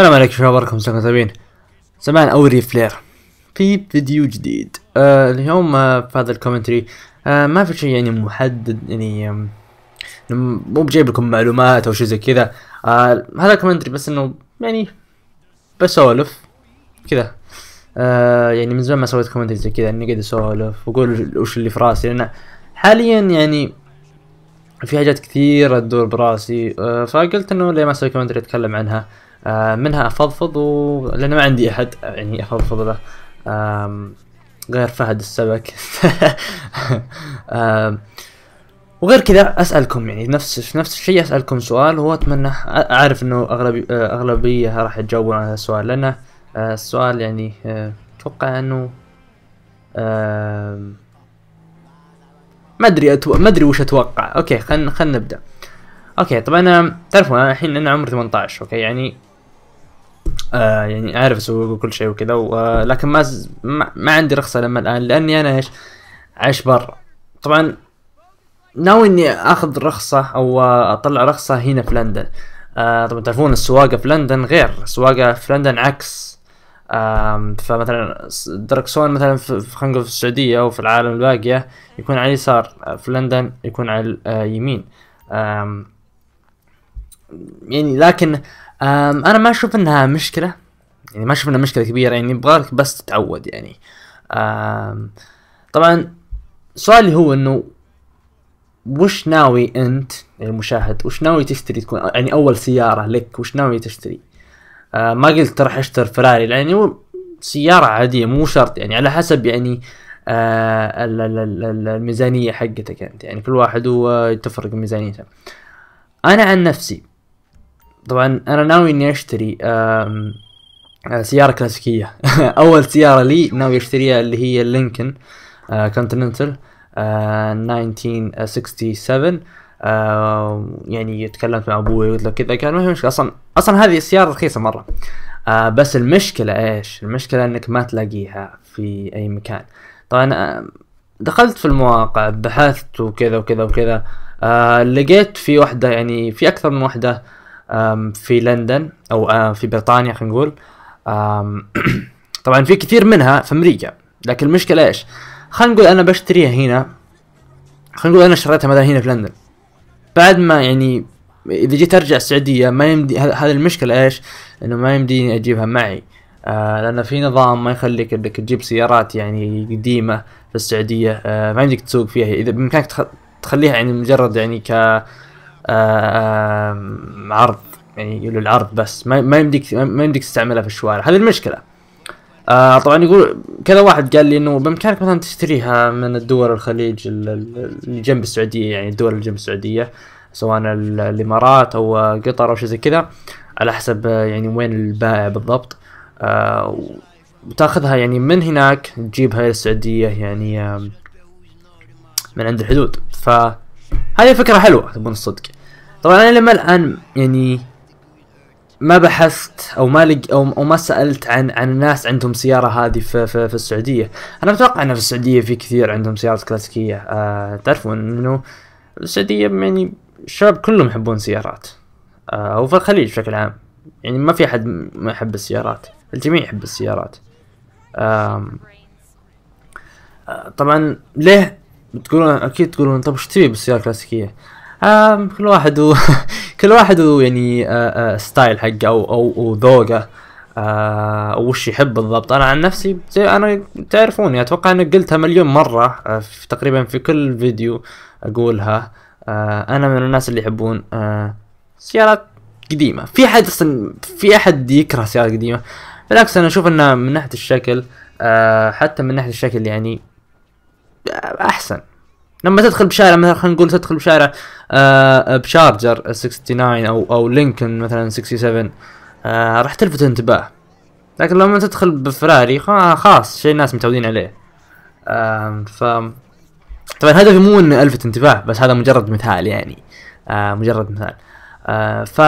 السلام عليكم شو اخباركم طيبين زمان اوري فلير في فيديو جديد آه اليوم آه في هذا الكومنتري آه ما في شيء يعني محدد يعني مو بجيب لكم معلومات او شيء زي كذا آه هذا الكومنتري بس انه يعني بسولف كذا آه يعني من زمان ما سويت كومنتري زي كذا اني قاعد اسولف واقول وش اللي في راسي لان حاليا يعني في حاجات كثيرة تدور براسي آه فقلت انه ليه ما اسوي كومنتري اتكلم عنها آه، منها افضفض و... لان ما عندي احد يعني افضفض له غير فهد السبك وغير كذا اسالكم يعني نفس نفس الشيء اسالكم سؤال هو اتمنى اعرف انه اغلب اغلبيه راح تجاوبون على هذا السؤال لانه آه، السؤال يعني آه، اتوقع انه ما ادري ما ادري وش اتوقع اوكي خلينا خلينا نبدا اوكي طبعا تعرفون انا الحين انا عمري 18 اوكي يعني آه يعني اعرف اسوق وكل شيء وكذا لكن ما, ز... ما ما عندي رخصه لما الان لاني انا ايش عايش برا طبعا ناوي اني اخذ رخصه او اطلع رخصه هنا في لندن آه طبعا تعرفون السواقه في لندن غير السواقه في لندن عكس آه فمثلا الدركسون مثلا في خلينا في السعوديه او في العالم الباقيه يكون على اليسار في لندن يكون على اليمين آه، يعني لكن انا ما اشوف انها مشكله يعني ما اشوف انها مشكله كبيره يعني يبغالك بس تتعود يعني طبعا سؤالي هو انه وش ناوي انت المشاهد يعني وش ناوي تشتري تكون يعني اول سياره لك وش ناوي تشتري آه ما قلت راح اشتري فراري يعني سيارة عادية مو شرط يعني على حسب يعني آه الميزانية حقتك انت يعني كل واحد هو تفرق ميزانيته انا عن نفسي طبعا انا ناوي اني اشتري آه، سيارة كلاسيكية اول سيارة لي ناوي اشتريها اللي هي اللينكن آه، كونتيننتال 1967 آه، يعني تكلمت مع ابوي قلت له كذا كان ما في مشكله اصلا اصلا هذه السياره رخيصه مره بس المشكله ايش المشكله انك ما تلاقيها في اي مكان طبعا دخلت في المواقع بحثت وكذا وكذا وكذا لقيت في وحده يعني في اكثر من وحده في لندن او آه، في بريطانيا خلينا نقول طبعا في كثير منها في امريكا لكن المشكله ايش خلينا نقول انا بشتريها هنا خلينا نقول انا شريتها مثلا هنا في لندن بعد ما يعني اذا جيت ارجع السعوديه ما يمدي هذه المشكله ايش انه ما يمديني اجيبها معي آه لان في نظام ما يخليك انك تجيب سيارات يعني قديمه في السعوديه آه ما يمديك تسوق فيها اذا بامكانك تخليها يعني مجرد يعني ك عرض يعني يقولوا العرض بس ما, ما يمديك ما يمديك تستعملها في الشوارع هذه المشكله آه طبعا يقول كذا واحد قال لي انه بامكانك مثلا تشتريها من الدول الخليج اللي جنب السعوديه يعني الدول اللي جنب السعوديه سواء الامارات او قطر او شيء زي كذا على حسب آه، يعني وين البائع بالضبط آه وتاخذها يعني من هناك تجيبها الى السعوديه يعني من عند الحدود ف هذه فكرة حلوة تبون الصدق طبعا انا لما الان يعني ما بحثت او ما لق او, أو ما سالت عن عن الناس عندهم سياره هذه في, في, في السعوديه، انا متوقع ان في السعوديه في كثير عندهم سيارات كلاسيكيه، آه تعرفون انه السعوديه يعني الشباب كلهم يحبون سيارات، آه وفي الخليج بشكل عام، يعني ما في احد ما يحب السيارات، الجميع يحب السيارات. آه طبعا ليه بتقولون اكيد تقولون طب ايش تبي بالسياره الكلاسيكيه؟ آه كل واحد و كل واحد و يعني آه آه ستايل حقه او او, أو ذوقه آه وش يحب بالضبط انا عن نفسي انا تعرفوني اتوقع اني قلتها مليون مره آه في تقريبا في كل فيديو اقولها آه انا من الناس اللي يحبون آه سيارات قديمه في حد اصلا في احد يكره سيارات قديمه بالعكس انا اشوف انها من ناحيه الشكل آه حتى من ناحيه الشكل يعني آه، احسن لما تدخل بشارع مثلا خلينا نقول تدخل بشارع آه، بشارجر 69 او او لينكن مثلا 67 آه، راح تلفت انتباه لكن لما تدخل بفراري خلاص شيء الناس متعودين عليه ف طبعا هدفي مو اني الفت انتباه بس هذا مجرد مثال يعني آه، مجرد مثال ف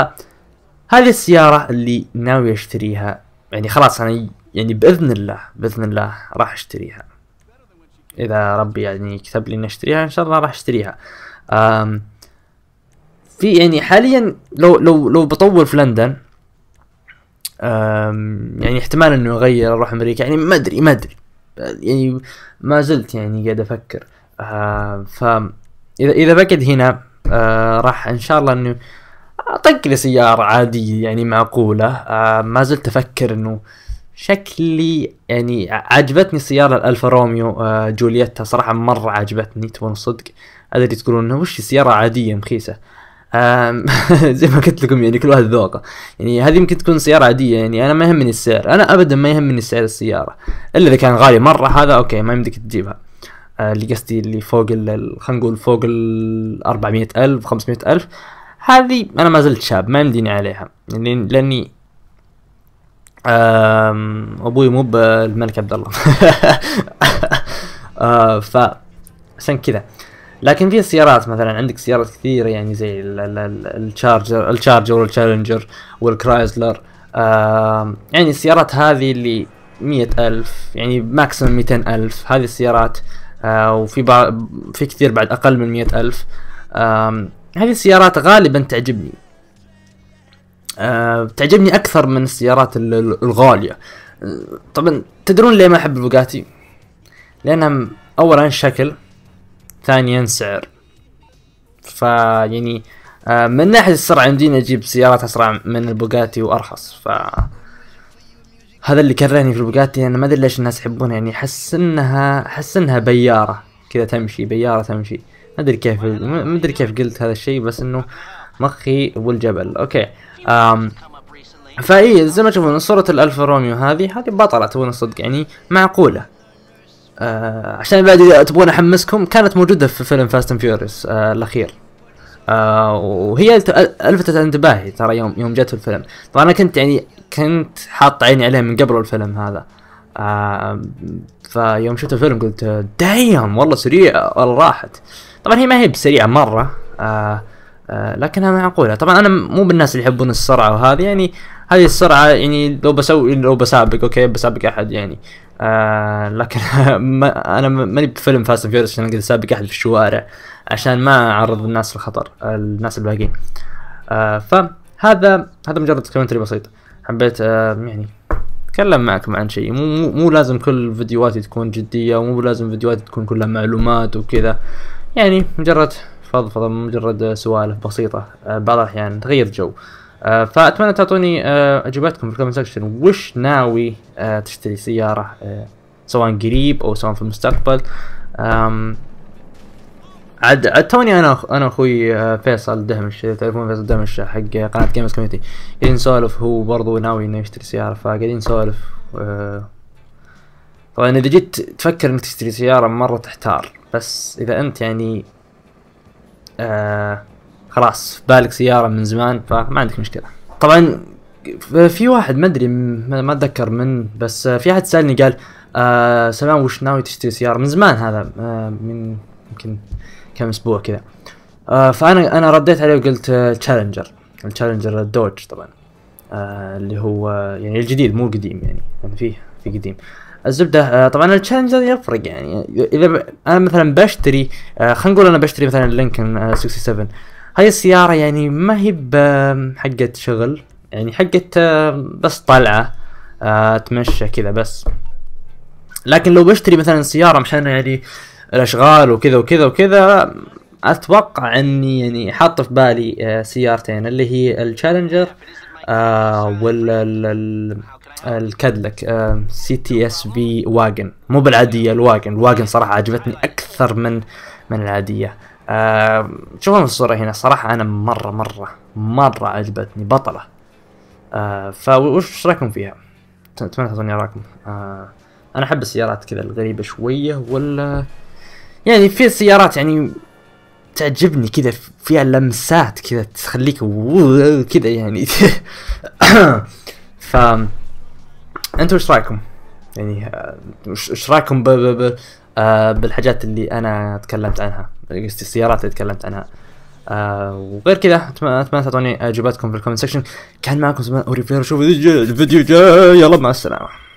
هذه السيارة اللي ناوي اشتريها يعني خلاص انا يعني باذن الله باذن الله راح اشتريها اذا ربي يعني كتب لي اني اشتريها ان شاء الله راح اشتريها في يعني حاليا لو لو لو بطول في لندن يعني احتمال انه يغير اروح امريكا يعني ما ادري ما ادري يعني ما زلت يعني قاعد افكر آه، ف اذا اذا بقعد هنا آه، راح ان شاء الله انه اطق لي سيارة عادية يعني معقولة آه، ما زلت افكر انه شكلي يعني عجبتني سياره الالفا روميو آه، جولييتا صراحه مره عجبتني تبون صدق ادري تقولون انه وش سياره عاديه مخيسه زي ما قلت لكم يعني كل واحد ذوقه يعني هذه ممكن تكون سيارة عادية يعني أنا ما يهمني السعر أنا أبدا ما يهمني سعر السيارة إلا إذا كان غالي مرة هذا أوكي ما يمديك تجيبها آه، اللي قصدي اللي فوق ال خلينا نقول فوق ال 400 ألف 500 ألف هذه أنا ما زلت شاب ما يمديني عليها يعني لأني ابوي مو بالملك عبد الله آه، ف عشان كذا لكن في سيارات مثلا عندك سيارات كثيره يعني زي التشارجر التشارجر والتشالنجر والكرايزلر يعني السيارات هذه اللي مئة ألف يعني ماكسيموم ميتين ألف هذه السيارات آه، وفي في كثير بعد أقل من مئة ألف هذه السيارات غالبا تعجبني آه، تعجبني اكثر من السيارات الغاليه طبعا تدرون ليه ما احب البوغاتي لانها اولا شكل ثانيا سعر فيعني يعني آه، من ناحيه السرعه يمديني اجيب سيارات اسرع من البوجاتي وارخص ف هذا اللي كرهني في البوجاتي انا يعني ما ادري ليش الناس يحبونها يعني احس انها احس انها بياره كذا تمشي بياره تمشي ما ادري كيف ما ادري كيف قلت هذا الشيء بس انه مخي والجبل اوكي آه فاي زي ما تشوفون صورة الالفا روميو هذه هذه بطلة تبون الصدق يعني معقولة آه عشان بعد اذا تبون احمسكم كانت موجودة في فيلم فاست اند فيوريس آه الاخير آه وهي الفتت انتباهي ترى يوم يوم جت الفيلم طبعا انا كنت يعني كنت حاط عيني عليه من قبل الفيلم هذا آه فيوم شفت الفيلم قلت دايم والله سريع والله راحت طبعا هي ما هي بسريعه مره آه آه، لكنها معقوله طبعا انا مو بالناس اللي يحبون السرعه وهذه يعني هذه السرعه يعني لو بسوي لو بسابق اوكي بسابق احد يعني آه لكن ما انا ماني بفيلم فاست فيورس عشان اقدر اسابق احد في الشوارع عشان ما اعرض الناس للخطر الناس الباقيين آه فهذا هذا مجرد كومنتري بسيط حبيت آه يعني اتكلم معكم عن شيء مو, مو لازم كل فيديوهاتي تكون جديه ومو لازم فيديوهاتي تكون كلها معلومات وكذا يعني مجرد فضفضه مجرد سوالف بسيطه آه، بعض الاحيان تغير جو آه، فاتمنى تعطوني آه، اجوبتكم في الكومنت سكشن وش ناوي تشتري سياره سواء قريب او سواء في المستقبل عد توني انا انا اخوي فيصل دهمش تعرفون فيصل دهمش حق قناه جيمز كوميونتي قاعدين نسولف هو برضو ناوي انه يشتري سياره فقاعدين نسولف طبعا اذا جيت تفكر انك تشتري سياره مره تحتار بس اذا انت يعني آه، خلاص في بالك سياره من زمان فما عندك مشكله طبعا في واحد ما ادري ما اتذكر من بس في احد سالني قال آه سلام وش ناوي تشتري سياره من زمان هذا آه من يمكن كم اسبوع كذا آه فانا انا رديت عليه وقلت تشالنجر التشالنجر الدوج طبعا آه اللي هو يعني الجديد مو القديم يعني, يعني فيه في قديم الزبده آه، طبعا التشالنج هذا يفرق يعني اذا ب... انا مثلا بشتري آه، خلينا نقول انا بشتري مثلا لينكن 67 آه، هاي السياره يعني ما هي حقت شغل يعني حقت بس طلعه اتمشى كذا بس لكن لو بشتري مثلا سياره مشان يعني الاشغال وكذا وكذا وكذا اتوقع اني يعني حاط في بالي سيارتين اللي هي التشالنجر آه، وال الكادلك سي تي اس في واجن مو بالعاديه الواجن الواجن صراحه عجبتني اكثر من من العاديه آه شوفوا الصوره هنا صراحه انا مره مره مره عجبتني بطله آه فوش رايكم فيها اتمنى تعطوني رايكم آه انا احب السيارات كذا الغريبه شويه ولا يعني في سيارات يعني تعجبني كذا فيها لمسات كذا تخليك كذا يعني ف انتم ايش رايكم؟ يعني ايش رايكم ب... ب... ب... آه، بالحاجات اللي انا تكلمت عنها السيارات اللي تكلمت عنها آه وغير كذا اتمنى تعطوني اجوباتكم في الكومنت سكشن كان معكم زمان اوريفير شوف الفيديو جاي يلا مع السلامه